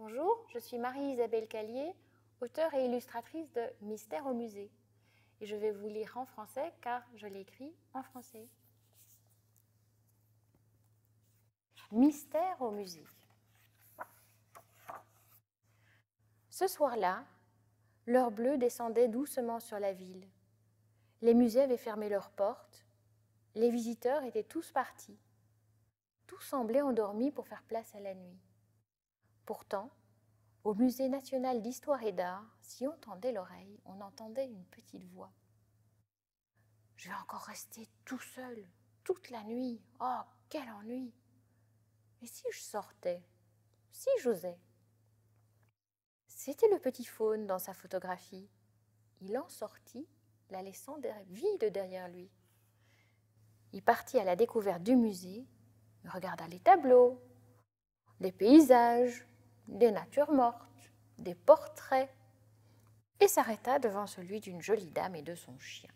Bonjour, je suis Marie-Isabelle Callier, auteure et illustratrice de Mystère au musée. Et je vais vous lire en français car je l'écris en français. Mystère au musée. Ce soir-là, l'heure bleue descendait doucement sur la ville. Les musées avaient fermé leurs portes. Les visiteurs étaient tous partis. Tout semblait endormi pour faire place à la nuit. Pourtant, au Musée national d'histoire et d'art, si on tendait l'oreille, on entendait une petite voix. Je vais encore rester tout seul, toute la nuit. Oh, quel ennui Et si je sortais Si j'osais C'était le petit faune dans sa photographie. Il en sortit, la laissant vide derrière lui. Il partit à la découverte du musée, il regarda les tableaux, les paysages, des natures mortes, des portraits, et s'arrêta devant celui d'une jolie dame et de son chien.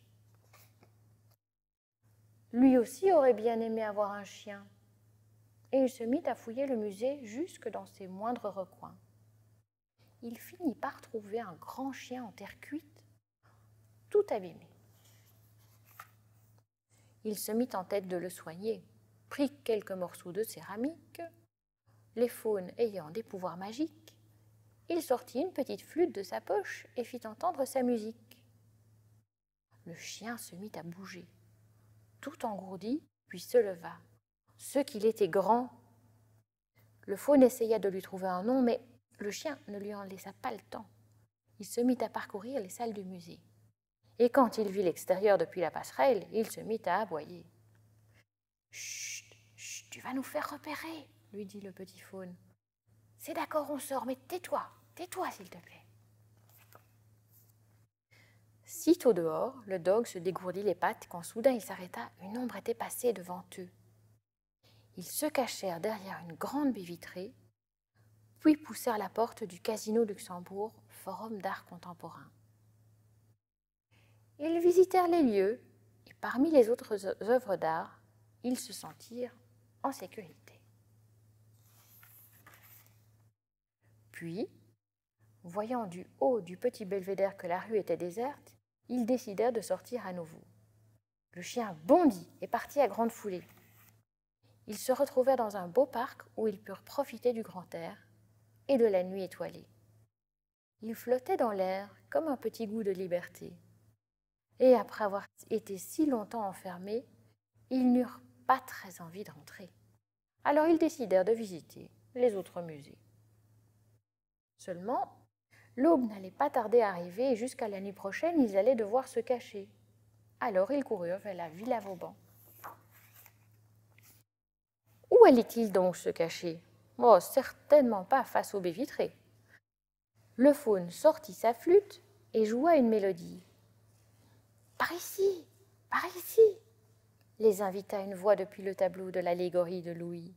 Lui aussi aurait bien aimé avoir un chien, et il se mit à fouiller le musée jusque dans ses moindres recoins. Il finit par trouver un grand chien en terre cuite, tout abîmé. Il se mit en tête de le soigner, prit quelques morceaux de céramique les faunes ayant des pouvoirs magiques, il sortit une petite flûte de sa poche et fit entendre sa musique. Le chien se mit à bouger, tout engourdi, puis se leva. Ce qu'il était grand Le faune essaya de lui trouver un nom, mais le chien ne lui en laissa pas le temps. Il se mit à parcourir les salles du musée. Et quand il vit l'extérieur depuis la passerelle, il se mit à aboyer. Chut, chut, tu vas nous faire repérer lui dit le petit faune. C'est d'accord, on sort, mais tais-toi, tais-toi, s'il te plaît. Sitôt dehors, le dogue se dégourdit les pattes quand soudain il s'arrêta, une ombre était passée devant eux. Ils se cachèrent derrière une grande baie vitrée, puis poussèrent la porte du Casino Luxembourg, forum d'art contemporain. Ils visitèrent les lieux, et parmi les autres œuvres d'art, ils se sentirent en sécurité. Puis, voyant du haut du petit belvédère que la rue était déserte, ils décidèrent de sortir à nouveau. Le chien bondit et partit à grande foulée. Ils se retrouvèrent dans un beau parc où ils purent profiter du grand air et de la nuit étoilée. Ils flottaient dans l'air comme un petit goût de liberté. Et après avoir été si longtemps enfermés, ils n'eurent pas très envie de rentrer. Alors ils décidèrent de visiter les autres musées. Seulement, l'aube n'allait pas tarder à arriver et jusqu'à l'année prochaine, ils allaient devoir se cacher. Alors ils coururent vers la villa Vauban. Où allait-il donc se cacher Oh, certainement pas face aux baies vitrées. Le faune sortit sa flûte et joua une mélodie. Par ici, par ici les invita une voix depuis le tableau de l'allégorie de Louis.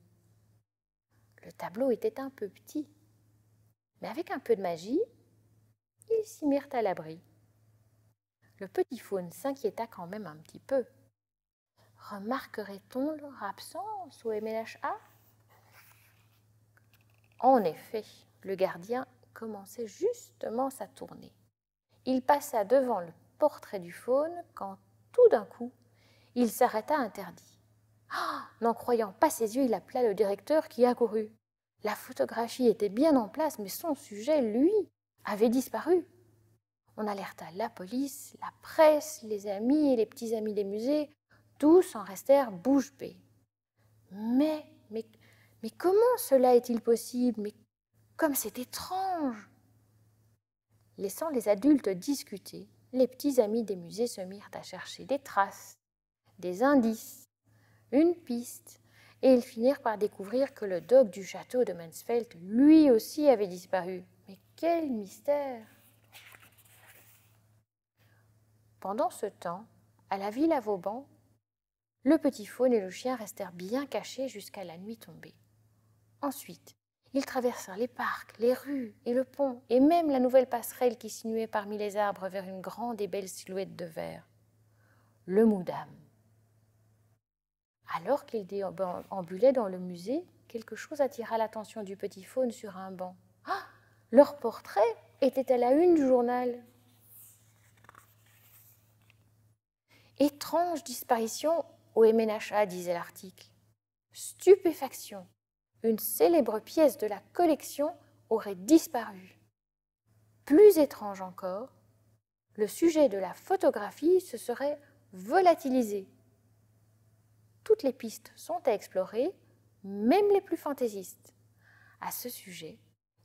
Le tableau était un peu petit, mais avec un peu de magie, ils s'y mirent à l'abri. Le petit faune s'inquiéta quand même un petit peu. Remarquerait-on leur absence au MLHA En effet, le gardien commençait justement sa tournée. Il passa devant le portrait du faune quand tout d'un coup, il s'arrêta interdit. Ah N'en croyant pas ses yeux, il appela le directeur qui accourut. La photographie était bien en place, mais son sujet, lui, avait disparu. On alerta la police, la presse, les amis et les petits amis des musées. Tous en restèrent bouche bée. Mais, mais, mais comment cela est-il possible Mais comme c'est étrange Laissant les adultes discuter, les petits amis des musées se mirent à chercher des traces, des indices, une piste, et ils finirent par découvrir que le dogue du château de Mansfeld lui aussi avait disparu. Mais quel mystère Pendant ce temps, à la ville à Vauban, le petit faune et le chien restèrent bien cachés jusqu'à la nuit tombée. Ensuite, ils traversèrent les parcs, les rues et le pont, et même la nouvelle passerelle qui sinuait parmi les arbres vers une grande et belle silhouette de verre. Le Moudam. Alors qu'il déambulait ben, dans le musée, quelque chose attira l'attention du petit faune sur un banc. Ah Leur portrait était à la une du journal. Étrange disparition au MNHA, disait l'article. Stupéfaction. Une célèbre pièce de la collection aurait disparu. Plus étrange encore, le sujet de la photographie se serait volatilisé toutes les pistes sont à explorer, même les plus fantaisistes. À ce sujet,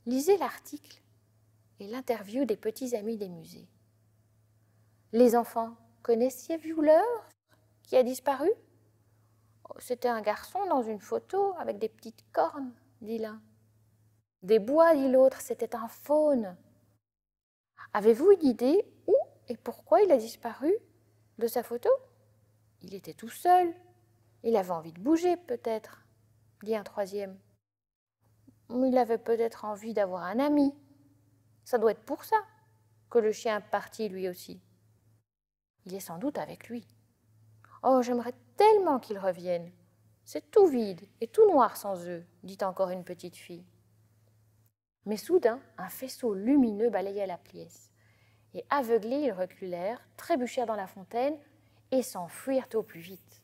lisez l'article et l'interview des petits amis des musées. Les enfants, connaissiez-vous qui a disparu oh, C'était un garçon dans une photo avec des petites cornes, dit l'un. Des bois, dit l'autre, c'était un faune. Avez-vous une idée où et pourquoi il a disparu de sa photo Il était tout seul, il avait envie de bouger, peut-être, dit un troisième. Il avait peut-être envie d'avoir un ami. Ça doit être pour ça que le chien est parti lui aussi. Il est sans doute avec lui. Oh, j'aimerais tellement qu'il revienne. C'est tout vide et tout noir sans eux, dit encore une petite fille. Mais soudain, un faisceau lumineux balaya la pièce. Et aveuglés, ils reculèrent, trébuchèrent dans la fontaine et s'enfuirent au plus vite.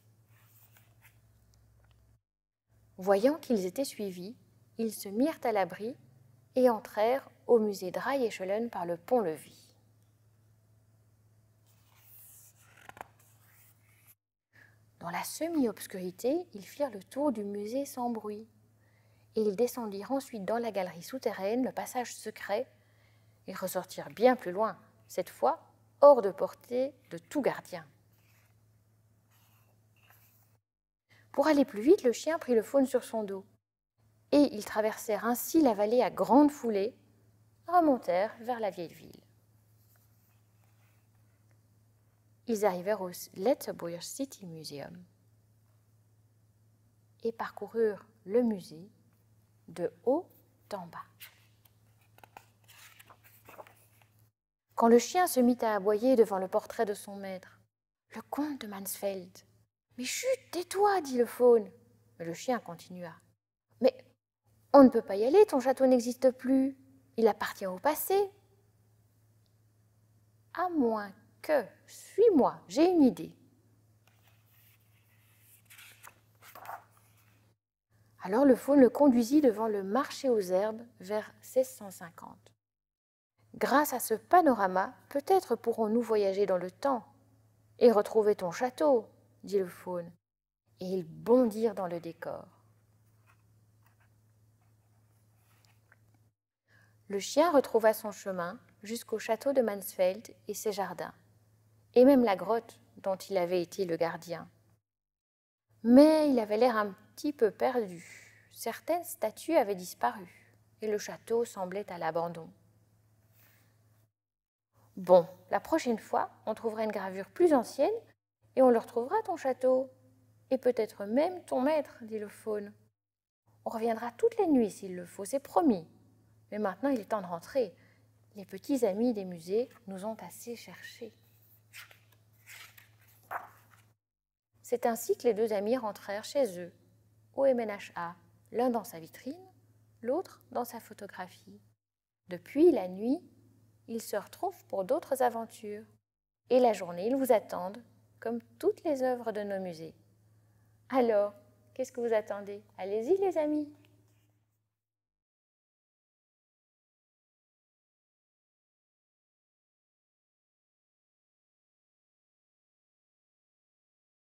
Voyant qu'ils étaient suivis, ils se mirent à l'abri et entrèrent au musée Raye-Echelon par le pont-levis. Dans la semi-obscurité, ils firent le tour du musée sans bruit, et ils descendirent ensuite dans la galerie souterraine, le passage secret. Ils ressortirent bien plus loin, cette fois hors de portée de tout gardien. Pour aller plus vite, le chien prit le faune sur son dos. Et ils traversèrent ainsi la vallée à grande foulée, remontèrent vers la vieille ville. Ils arrivèrent au Letterbury City Museum et parcoururent le musée de haut en bas. Quand le chien se mit à aboyer devant le portrait de son maître, le comte de Mansfeld mais chut, tais-toi, dit le faune. Mais le chien continua. Mais on ne peut pas y aller, ton château n'existe plus. Il appartient au passé. À moins que, suis-moi, j'ai une idée. Alors le faune le conduisit devant le marché aux herbes vers 1650. Grâce à ce panorama, peut-être pourrons-nous voyager dans le temps et retrouver ton château, dit le faune, et ils bondirent dans le décor. Le chien retrouva son chemin jusqu'au château de Mansfeld et ses jardins, et même la grotte dont il avait été le gardien. Mais il avait l'air un petit peu perdu. Certaines statues avaient disparu, et le château semblait à l'abandon. Bon, la prochaine fois, on trouvera une gravure plus ancienne et on le retrouvera ton château, et peut-être même ton maître, dit le faune. On reviendra toutes les nuits s'il le faut, c'est promis. Mais maintenant il est temps de rentrer. Les petits amis des musées nous ont assez cherchés. C'est ainsi que les deux amis rentrèrent chez eux, au MNHA, l'un dans sa vitrine, l'autre dans sa photographie. Depuis la nuit, ils se retrouvent pour d'autres aventures. Et la journée, ils vous attendent comme toutes les œuvres de nos musées. Alors, qu'est-ce que vous attendez Allez-y les amis